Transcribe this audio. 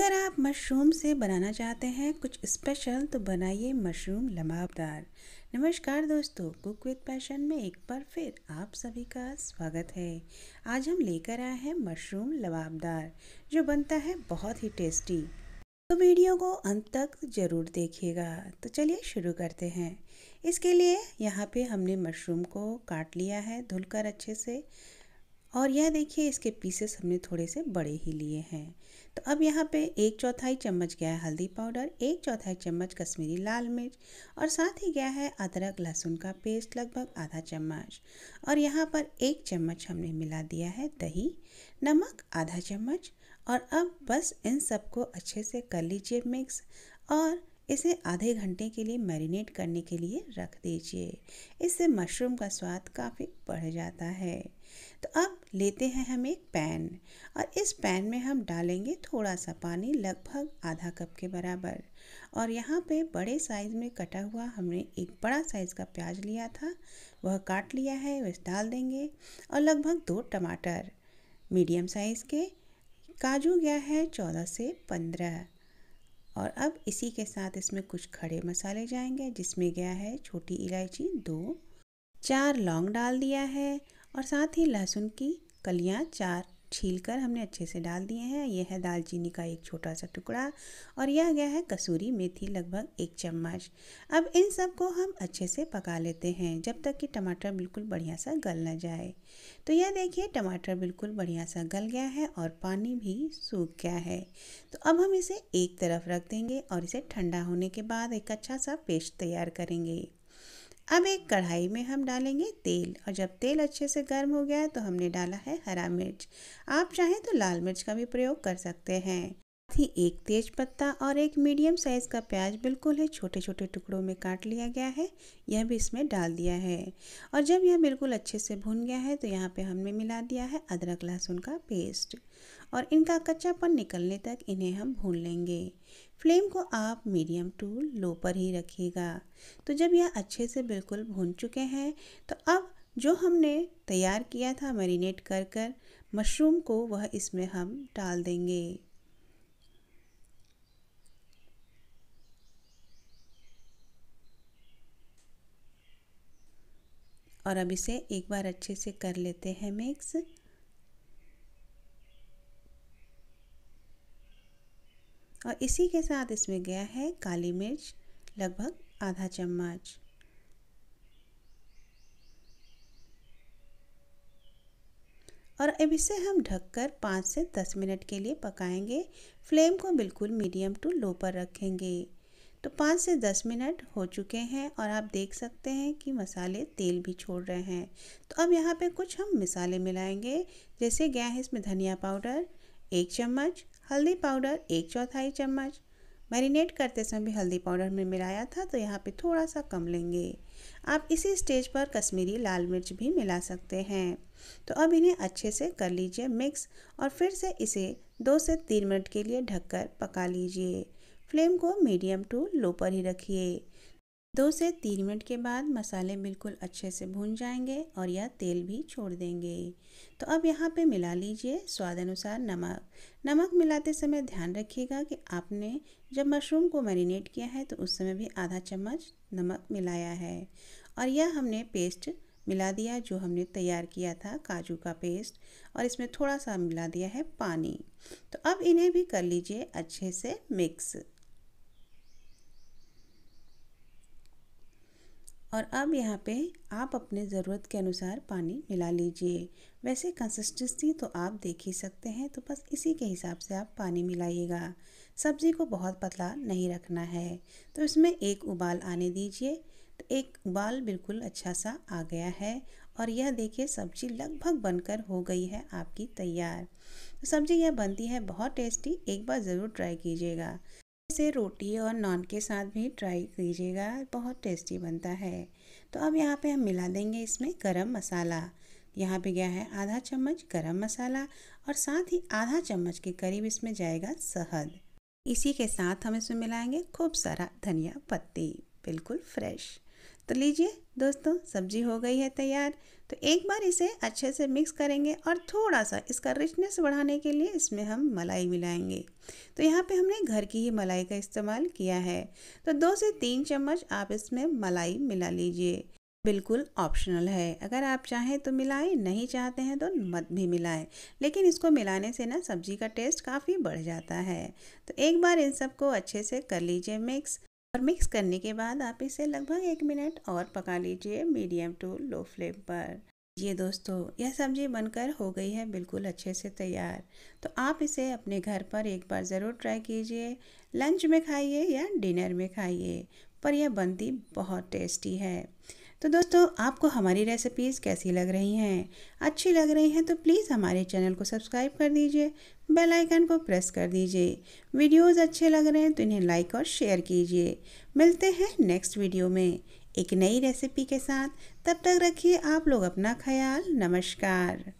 अगर आप मशरूम से बनाना चाहते हैं कुछ स्पेशल तो बनाइए मशरूम लबाबदार नमस्कार दोस्तों कुक विद पैशन में एक बार फिर आप सभी का स्वागत है आज हम लेकर आए हैं मशरूम लबाबदार जो बनता है बहुत ही टेस्टी तो वीडियो को अंत तक ज़रूर देखिएगा तो चलिए शुरू करते हैं इसके लिए यहाँ पे हमने मशरूम को काट लिया है धुलकर अच्छे से और यह देखिए इसके पीसेस हमने थोड़े से बड़े ही लिए हैं तो अब यहाँ पे एक चौथाई चम्मच गया है हल्दी पाउडर एक चौथाई चम्मच कश्मीरी लाल मिर्च और साथ ही गया है अदरक लहसुन का पेस्ट लगभग आधा चम्मच और यहाँ पर एक चम्मच हमने मिला दिया है दही नमक आधा चम्मच और अब बस इन सबको अच्छे से कर लीजिए मिक्स और इसे आधे घंटे के लिए मैरिनेट करने के लिए रख दीजिए इससे मशरूम का स्वाद काफ़ी बढ़ जाता है तो अब लेते हैं हम एक पैन और इस पैन में हम डालेंगे थोड़ा सा पानी लगभग आधा कप के बराबर और यहाँ पे बड़े साइज़ में कटा हुआ हमने एक बड़ा साइज़ का प्याज लिया था वह काट लिया है वह डाल देंगे और लगभग दो टमाटर मीडियम साइज़ के काजू गया है चौदह से पंद्रह और अब इसी के साथ इसमें कुछ खड़े मसाले जाएंगे जिसमें गया है छोटी इलायची दो चार लौंग डाल दिया है और साथ ही लहसुन की कलियाँ चार छील कर हमने अच्छे से डाल दिए हैं यह है दालचीनी का एक छोटा सा टुकड़ा और यह गया है कसूरी मेथी लगभग एक चम्मच अब इन सब को हम अच्छे से पका लेते हैं जब तक कि टमाटर बिल्कुल बढ़िया सा गल ना जाए तो यह देखिए टमाटर बिल्कुल बढ़िया सा गल गया है और पानी भी सूख गया है तो अब हम इसे एक तरफ रख देंगे और इसे ठंडा होने के बाद एक अच्छा सा पेस्ट तैयार करेंगे अब एक कढ़ाई में हम डालेंगे तेल और जब तेल अच्छे से गर्म हो गया है तो हमने डाला है हरा मिर्च आप चाहें तो लाल मिर्च का भी प्रयोग कर सकते हैं ही एक तेज पत्ता और एक मीडियम साइज का प्याज बिल्कुल ही छोटे छोटे टुकड़ों में काट लिया गया है यह भी इसमें डाल दिया है और जब यह बिल्कुल अच्छे से भुन गया है तो यहाँ पे हमने मिला दिया है अदरक लहसुन का पेस्ट और इनका कच्चापन निकलने तक इन्हें हम भून लेंगे फ्लेम को आप मीडियम टू लो पर ही रखिएगा तो जब यह अच्छे से बिल्कुल भून चुके हैं तो अब जो हमने तैयार किया था मैरिनेट कर कर मशरूम को वह इसमें हम डाल देंगे और अब इसे एक बार अच्छे से कर लेते हैं मिक्स और इसी के साथ इसमें गया है काली मिर्च लगभग आधा चम्मच और अब इसे हम ढककर पाँच से दस मिनट के लिए पकाएंगे फ्लेम को बिल्कुल मीडियम टू लो पर रखेंगे तो पाँच से दस मिनट हो चुके हैं और आप देख सकते हैं कि मसाले तेल भी छोड़ रहे हैं तो अब यहाँ पे कुछ हम मिसाले मिलाएंगे जैसे गया है इसमें धनिया पाउडर एक चम्मच हल्दी पाउडर एक चौथाई चम्मच मैरिनेट करते समय भी हल्दी पाउडर में मिलाया था तो यहाँ पे थोड़ा सा कम लेंगे आप इसी स्टेज पर कश्मीरी लाल मिर्च भी मिला सकते हैं तो अब इन्हें अच्छे से कर लीजिए मिक्स और फिर से इसे दो से तीन मिनट के लिए ढककर पका लीजिए फ्लेम को मीडियम टू लो पर ही रखिए दो से तीन मिनट के बाद मसाले बिल्कुल अच्छे से भून जाएंगे और यह तेल भी छोड़ देंगे तो अब यहाँ पे मिला लीजिए स्वाद अनुसार नमक नमक मिलाते समय ध्यान रखिएगा कि आपने जब मशरूम को मैरिनेट किया है तो उस समय भी आधा चम्मच नमक मिलाया है और यह हमने पेस्ट मिला दिया जो हमने तैयार किया था काजू का पेस्ट और इसमें थोड़ा सा मिला दिया है पानी तो अब इन्हें भी कर लीजिए अच्छे से मिक्स और अब यहाँ पे आप अपने ज़रूरत के अनुसार पानी मिला लीजिए वैसे कंसिस्टेंसी तो आप देख ही सकते हैं तो बस इसी के हिसाब से आप पानी मिलाइएगा सब्ज़ी को बहुत पतला नहीं रखना है तो इसमें एक उबाल आने दीजिए तो एक उबाल बिल्कुल अच्छा सा आ गया है और यह देखिए सब्ज़ी लगभग बनकर हो गई है आपकी तैयार तो सब्ज़ी यह बनती है बहुत टेस्टी एक बार ज़रूर ट्राई कीजिएगा इसे रोटी और नॉन के साथ भी ट्राई कीजिएगा बहुत टेस्टी बनता है तो अब यहाँ पे हम मिला देंगे इसमें गरम मसाला यहाँ पे गया है आधा चम्मच गरम मसाला और साथ ही आधा चम्मच के करीब इसमें जाएगा शहद इसी के साथ हम इसमें मिलाएंगे खूब सारा धनिया पत्ती बिल्कुल फ्रेश तो लीजिए दोस्तों सब्जी हो गई है तैयार तो एक बार इसे अच्छे से मिक्स करेंगे और थोड़ा सा इसका रिचनेस बढ़ाने के लिए इसमें हम मलाई मिलाएंगे तो यहाँ पे हमने घर की ही मलाई का इस्तेमाल किया है तो दो से तीन चम्मच आप इसमें मलाई मिला लीजिए बिल्कुल ऑप्शनल है अगर आप चाहें तो मिलाएं नहीं चाहते हैं तो मत भी मिलाएं लेकिन इसको मिलाने से ना सब्जी का टेस्ट काफ़ी बढ़ जाता है तो एक बार इन सबको अच्छे से कर लीजिए मिक्स और मिक्स करने के बाद आप इसे लगभग एक मिनट और पका लीजिए मीडियम टू लो फ्लेम पर ये दोस्तों यह सब्जी बनकर हो गई है बिल्कुल अच्छे से तैयार तो आप इसे अपने घर पर एक बार ज़रूर ट्राई कीजिए लंच में खाइए या डिनर में खाइए पर यह बनती बहुत टेस्टी है तो दोस्तों आपको हमारी रेसिपीज़ कैसी लग रही हैं अच्छी लग रही हैं तो प्लीज़ हमारे चैनल को सब्सक्राइब कर दीजिए बेल आइकन को प्रेस कर दीजिए वीडियोस अच्छे लग रहे हैं तो इन्हें लाइक और शेयर कीजिए मिलते हैं नेक्स्ट वीडियो में एक नई रेसिपी के साथ तब तक रखिए आप लोग अपना ख्याल नमस्कार